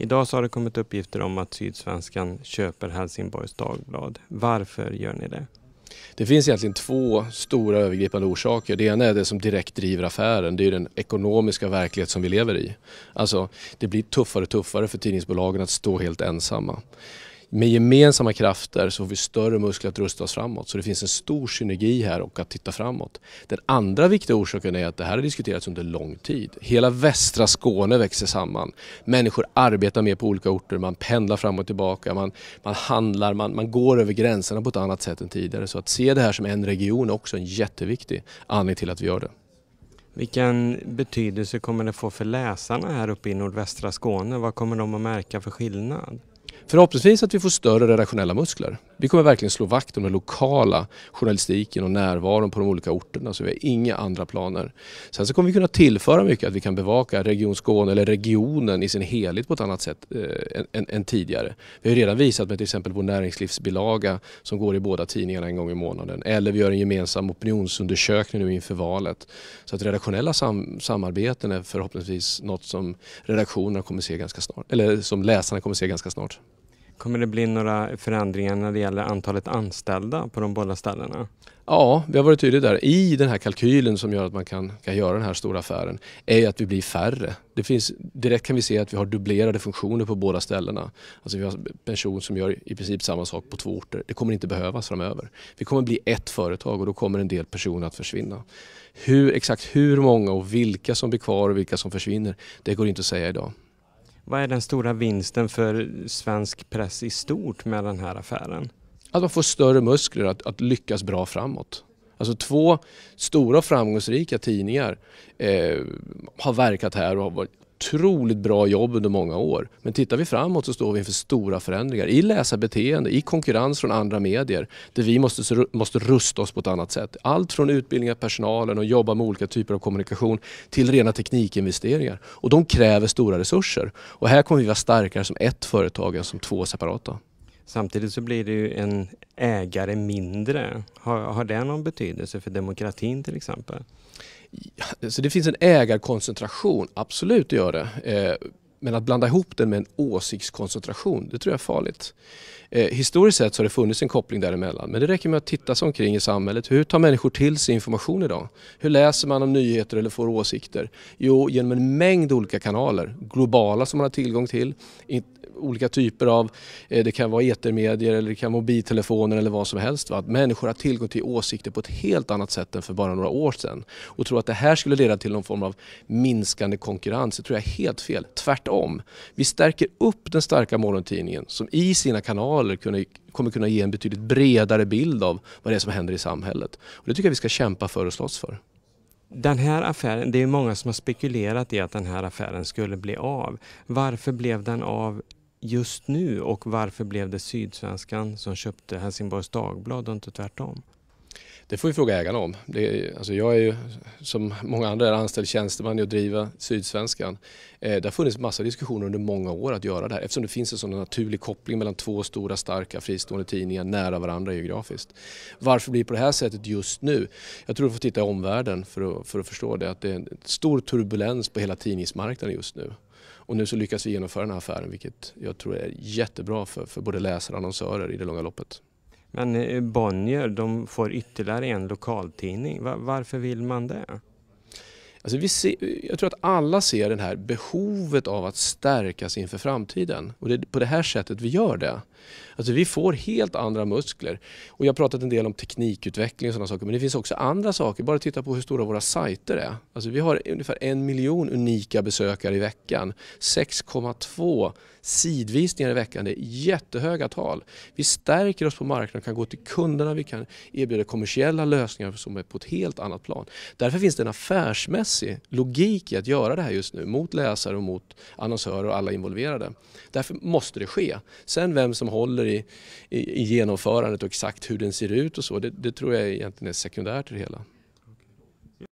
Idag så har det kommit uppgifter om att Sydsvenskan köper Helsingborgs Dagblad. Varför gör ni det? Det finns egentligen två stora övergripande orsaker. Det ena är det som direkt driver affären. Det är den ekonomiska verklighet som vi lever i. Alltså, det blir tuffare och tuffare för tidningsbolagen att stå helt ensamma med gemensamma krafter så får vi större muskler att rusta oss framåt. Så det finns en stor synergi här och att titta framåt. Den andra viktiga orsaken är att det här har diskuterats under lång tid. Hela västra Skåne växer samman. Människor arbetar mer på olika orter, man pendlar fram och tillbaka, man, man handlar, man, man går över gränserna på ett annat sätt än tidigare. Så att se det här som en region är också en jätteviktig anledning till att vi gör det. Vilken betydelse kommer det få för läsarna här uppe i nordvästra Skåne? Vad kommer de att märka för skillnad? Förhoppningsvis att vi får större redaktionella muskler. Vi kommer verkligen slå vakt om den lokala journalistiken och närvaron på de olika orterna så vi har inga andra planer. Sen så kommer vi kunna tillföra mycket att vi kan bevaka Region Skåne eller regionen i sin helhet på ett annat sätt eh, än, än, tidigare. Vi har redan visat med till exempel vår näringslivsbilaga som går i båda tidningarna en gång i månaden eller vi gör en gemensam opinionsundersökning nu inför valet. Så att redaktionella sam samarbeten är förhoppningsvis något som redaktionerna kommer se ganska snart, eller som läsarna kommer se ganska snart. Kommer det bli några förändringar när det gäller antalet anställda på de båda ställena? Ja, vi har varit tydliga där. I den här kalkylen som gör att man kan, kan göra den här stora affären är att vi blir färre. Det finns, direkt kan vi se att vi har dubblerade funktioner på båda ställena. Alltså vi har en som gör i princip samma sak på två orter. Det kommer inte behövas framöver. Vi kommer bli ett företag och då kommer en del personer att försvinna. Hur, exakt hur många och vilka som blir kvar och vilka som försvinner, det går inte att säga idag. Vad är den stora vinsten för svensk press i stort med den här affären? Att man får större muskler att, att lyckas bra framåt. Alltså två stora framgångsrika tidningar eh, har verkat här och har varit otroligt bra jobb under många år. Men tittar vi framåt så står vi inför stora förändringar i läsarbeteende, i konkurrens från andra medier där vi måste, måste rusta oss på ett annat sätt. Allt från utbildning av personalen och jobba med olika typer av kommunikation till rena teknikinvesteringar. Och de kräver stora resurser. Och här kommer vi vara starkare som ett företag än som två separata. Samtidigt så blir det ju en ägare mindre. Har, har det någon betydelse för demokratin till exempel? Så det finns en ägarkoncentration, absolut det gör eh, det. Men att blanda ihop den med en åsiktskoncentration, det tror jag är farligt. Eh, historiskt sett så har det funnits en koppling däremellan, men det räcker med att titta sig omkring i samhället. Hur tar människor till sig information idag? Hur läser man om nyheter eller får åsikter? Jo, genom en mängd olika kanaler, globala som man har tillgång till, olika typer av, eh, det kan vara etermedier eller det kan mobiltelefoner eller vad som helst. Va? Att människor har tillgång till åsikter på ett helt annat sätt än för bara några år sedan. Och tro att det här skulle leda till någon form av minskande konkurrens, det tror jag är helt fel. Tvärtom tvärtom. Vi stärker upp den starka morgontidningen som i sina kanaler kommer kunna ge en betydligt bredare bild av vad det är som händer i samhället. Och det tycker jag vi ska kämpa för och slåss för. Den här affären, det är många som har spekulerat i att den här affären skulle bli av. Varför blev den av just nu och varför blev det Sydsvenskan som köpte Helsingborgs Dagblad och inte tvärtom? Det får vi fråga ägarna om. Det, alltså jag är ju, som många andra, är anställd tjänsteman i att driva Sydsvenskan. Eh, det har funnits massa diskussioner under många år att göra det här eftersom det finns en sån naturlig koppling mellan två stora starka fristående tidningar nära varandra geografiskt. Varför blir det på det här sättet just nu? Jag tror du får titta i omvärlden för att, för att förstå det. Att det är en stor turbulens på hela tidningsmarknaden just nu. Och nu så lyckas vi genomföra den här affären vilket jag tror är jättebra för, för både läsare och annonsörer i det långa loppet. Men eh, Bonnier, de får ytterligare en lokaltidning. Varför vill man det? Alltså vi ser, jag tror att alla ser det här behovet av att stärkas inför framtiden. Och det är på det här sättet vi gör det. Alltså vi får helt andra muskler. Och jag har pratat en del om teknikutveckling och sådana saker. Men det finns också andra saker. Bara titta på hur stora våra sajter är. Alltså vi har ungefär en miljon unika besökare i veckan. 6,2 sidvisningar i veckan. Det är jättehöga tal. Vi stärker oss på marknaden, kan gå till kunderna, vi kan erbjuda kommersiella lösningar som är på ett helt annat plan. Därför finns det en affärsmässig affärsmässig logik i att göra det här just nu mot läsare och mot annonsörer och alla involverade. Därför måste det ske. Sen vem som håller i, i, i genomförandet och exakt hur den ser ut och så, det, det tror jag egentligen är sekundärt i det hela.